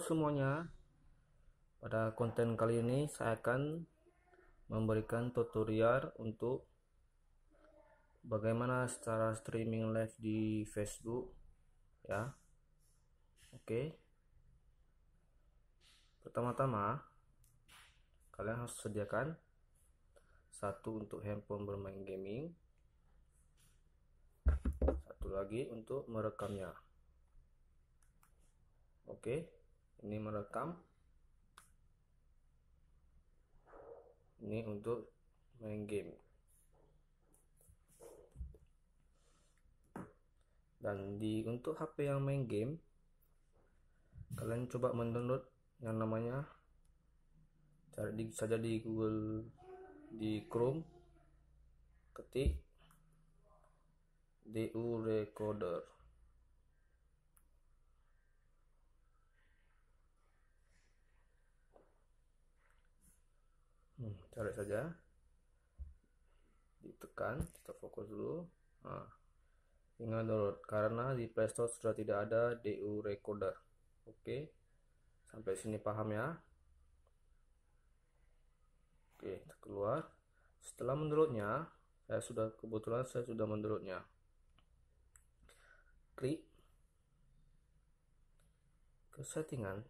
semuanya pada konten kali ini saya akan memberikan tutorial untuk bagaimana secara streaming live di Facebook ya oke pertama-tama kalian harus sediakan satu untuk handphone bermain gaming satu lagi untuk merekamnya oke okay ini merekam ini untuk main game dan di untuk HP yang main game kalian coba mendownload yang namanya cari di, saja di Google di Chrome ketik DU recorder hmm, tarik saja ditekan kita fokus dulu nah, ingat download karena di playstore sudah tidak ada DU recorder oke sampai sini paham ya oke kita keluar setelah mendownloadnya saya sudah kebetulan saya sudah mendownloadnya klik ke settingan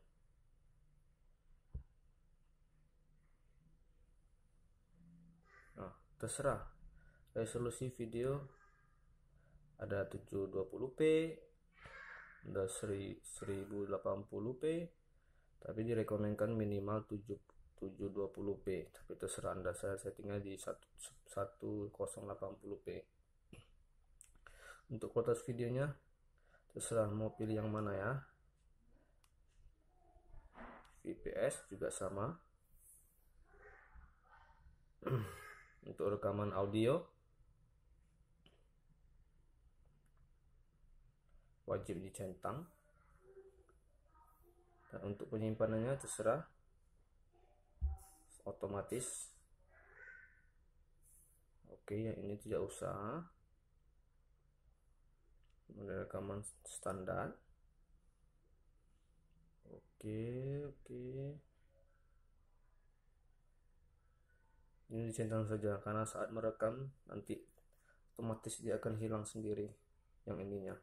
terserah resolusi video ada 720p ada 1080p tapi direkomendasikan minimal 720p tapi terserah anda saya settingnya di 1080p untuk kualitas videonya terserah mau pilih yang mana ya VPS juga sama untuk rekaman audio wajib dicentang dan untuk penyimpanannya terserah otomatis oke yang ini tidak usah kemudian rekaman standar oke oke ini dicentang saja karena saat merekam nanti otomatis dia akan hilang sendiri yang ininya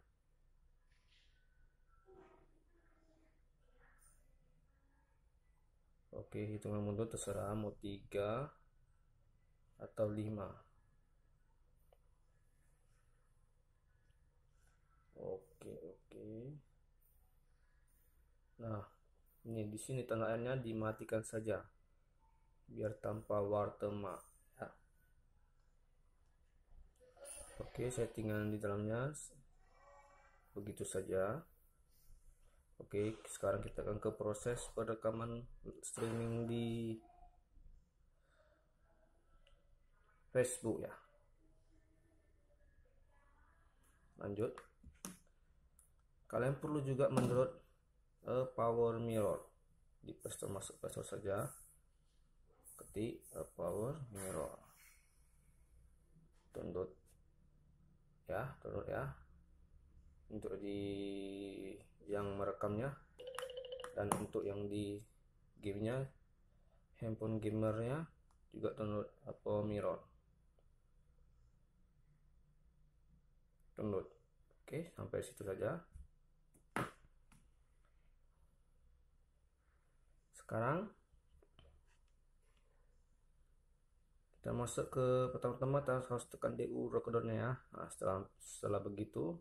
oke hitungan mundur terserah mau 3 atau 5 oke oke nah ini di sini airnya dimatikan saja biar tanpa watermark ya. oke settingan di dalamnya begitu saja oke sekarang kita akan ke proses perekaman streaming di Facebook ya lanjut kalian perlu juga menurut uh, eh, power mirror di pastor masuk pastor saja seperti eh, power mirror download ya download ya untuk di yang merekamnya dan untuk yang di gamenya handphone gamernya juga download eh, apa mirror download oke sampai situ saja sekarang kita masuk ke pertama-tama kita harus tekan DU recordnya ya nah, setelah setelah begitu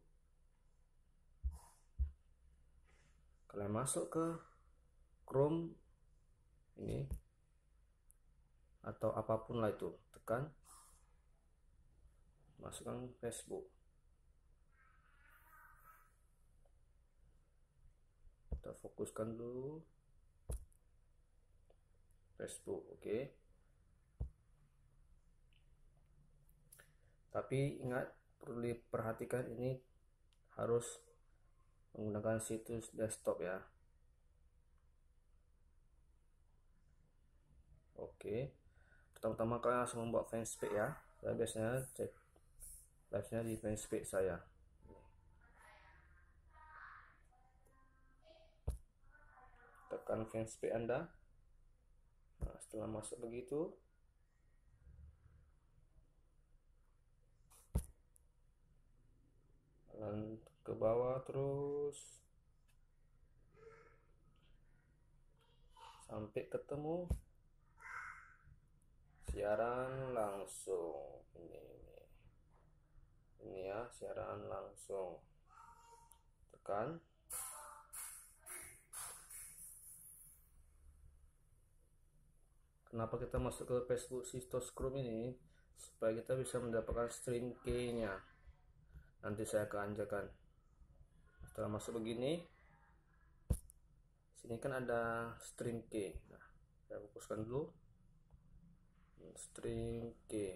kalian masuk ke Chrome ini atau apapun lah itu tekan masukkan Facebook kita fokuskan dulu Facebook oke okay. tapi ingat perlu diperhatikan ini harus menggunakan situs desktop ya oke pertama-tama kalian langsung membuat fanspage ya saya biasanya cek live-nya di fanspage saya tekan fanspage anda nah, setelah masuk begitu jalan ke bawah terus sampai ketemu siaran langsung ini ini ini ya siaran langsung tekan kenapa kita masuk ke Facebook Sistos Chrome ini supaya kita bisa mendapatkan string key nya nanti saya keanjakan setelah masuk begini sini kan ada string key nah, saya fokuskan dulu string key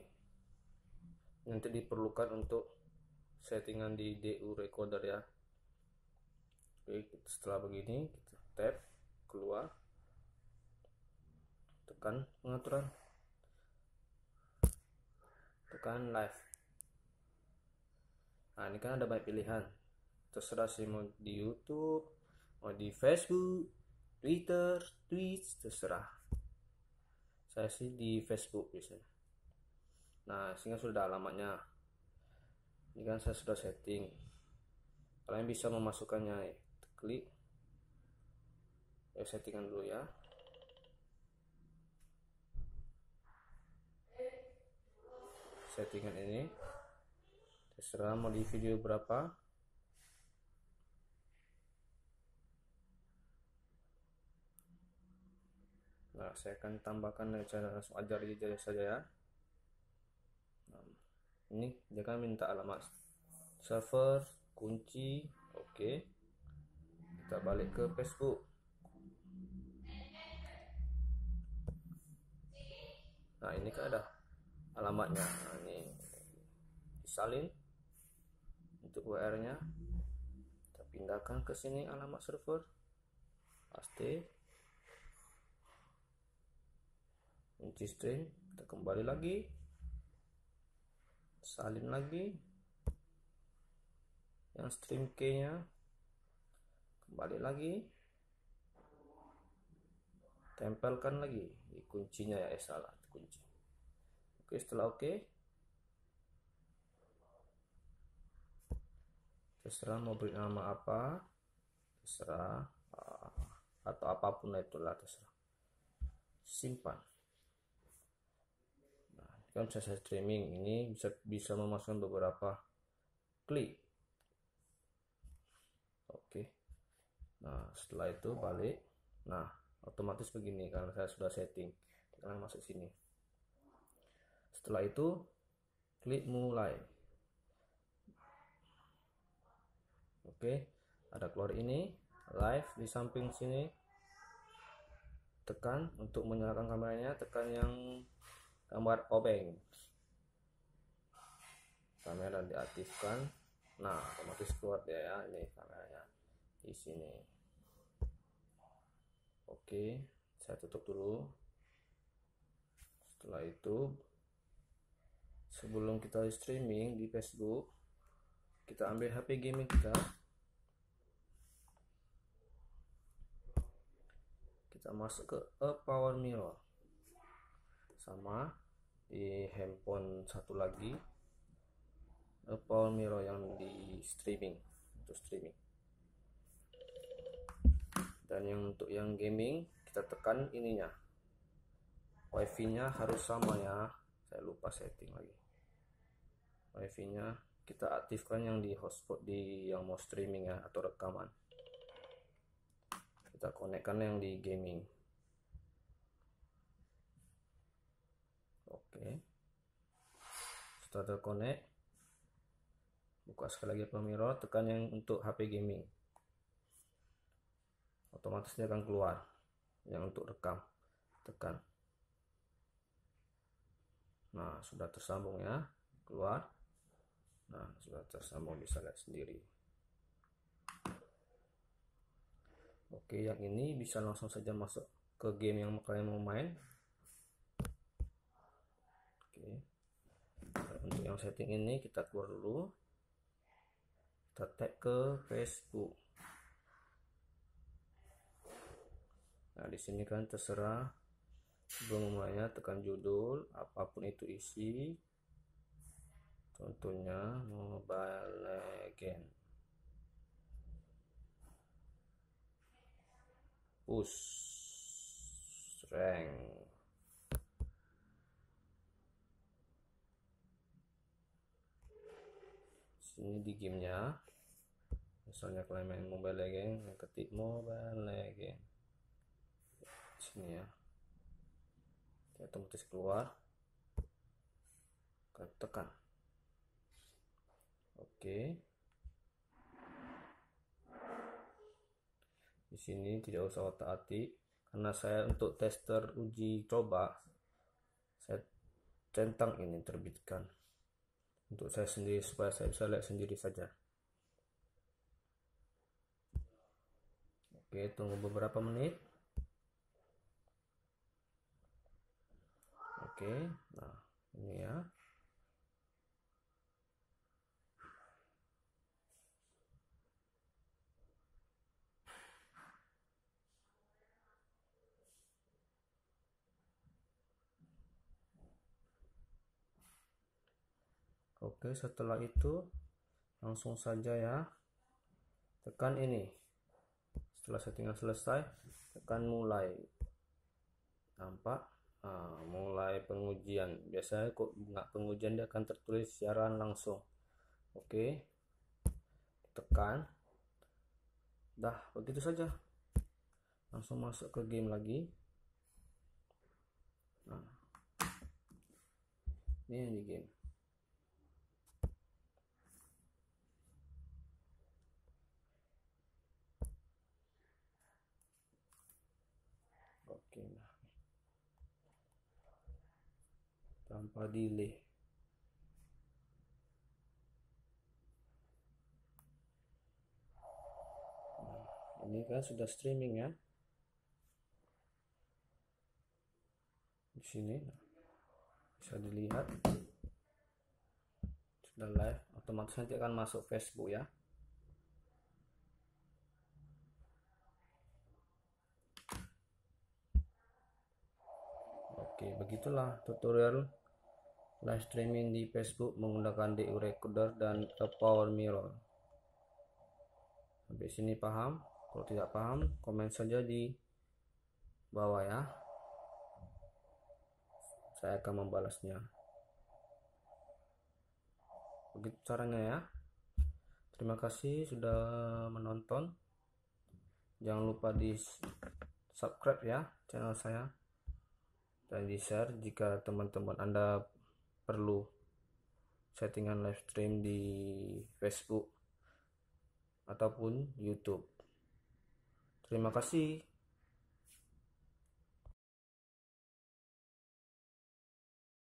nanti diperlukan untuk settingan di DU recorder ya Oke, setelah begini kita tap keluar tekan pengaturan tekan live nah ini kan ada banyak pilihan terserah sih mau di YouTube mau di Facebook Twitter Twitch terserah saya sih di Facebook biasanya nah sehingga sudah alamatnya ini kan saya sudah setting kalian bisa memasukkannya eh, klik ya, settingan dulu ya settingan ini terserah mau di video berapa nah saya akan tambahkan cara langsung ajar saja saja ya nah, ini dia kan minta alamat server kunci oke okay. kita balik ke Facebook nah ini kan ada alamatnya nah, ini disalin untuk WR-nya kita pindahkan ke sini alamat server Paste. kunci string kita kembali lagi salin lagi yang string key nya kembali lagi tempelkan lagi di kuncinya ya eh salah kunci oke setelah oke terserah mau beri nama apa terserah ah, atau apapun itu lah terserah simpan nah kan saya streaming ini bisa bisa memasukkan beberapa klik oke nah setelah itu balik nah otomatis begini karena saya sudah setting sekarang masuk sini setelah itu klik mulai oke ada keluar ini live di samping sini tekan untuk menyalakan kameranya tekan yang gambar obeng kamera diaktifkan nah otomatis keluar dia ya ini kameranya di sini oke saya tutup dulu setelah itu sebelum kita streaming di Facebook kita ambil HP gaming kita kita masuk ke a power mirror sama di handphone satu lagi a power mirror yang di streaming untuk streaming dan yang untuk yang gaming kita tekan ininya wifi nya harus sama ya saya lupa setting lagi wifi nya kita aktifkan yang di hotspot di yang mau streaming ya atau rekaman kita konekkan yang di gaming oke setelah terkonek buka sekali lagi pemirror tekan yang untuk HP gaming otomatis dia akan keluar yang untuk rekam tekan nah sudah tersambung ya keluar nah sudah tersambung bisa lihat sendiri oke yang ini bisa langsung saja masuk ke game yang kalian mau main oke untuk yang setting ini kita keluar dulu kita tag ke Facebook nah di sini kan terserah pengumumannya tekan judul apapun itu isi contohnya mobile game. usreng sini di gamenya misalnya kalian main mobile legend ketik mobile legend sini ya kita otomatis keluar kita tekan oke okay. sini tidak usah otak atik karena saya untuk tester uji coba saya centang ini terbitkan untuk saya sendiri supaya saya bisa lihat sendiri saja oke tunggu beberapa menit oke nah ini ya Oke, setelah itu langsung saja ya. Tekan ini. Setelah settingan selesai, tekan mulai. Nampak? Nah, mulai pengujian. Biasanya kok nggak pengujian dia akan tertulis siaran langsung. Oke. Tekan. Dah, begitu saja. Langsung masuk ke game lagi. Nah. Ini yang di game. delay. Nah, ini kan sudah streaming ya di sini bisa dilihat sudah live otomatis nanti akan masuk Facebook ya Oke, begitulah tutorial live streaming di Facebook menggunakan DU Recorder dan a Power Mirror. Sampai sini paham? Kalau tidak paham, komen saja di bawah ya. Saya akan membalasnya. Begitu caranya ya. Terima kasih sudah menonton. Jangan lupa di subscribe ya channel saya dan di share jika teman-teman Anda perlu settingan live stream di Facebook ataupun YouTube. Terima kasih.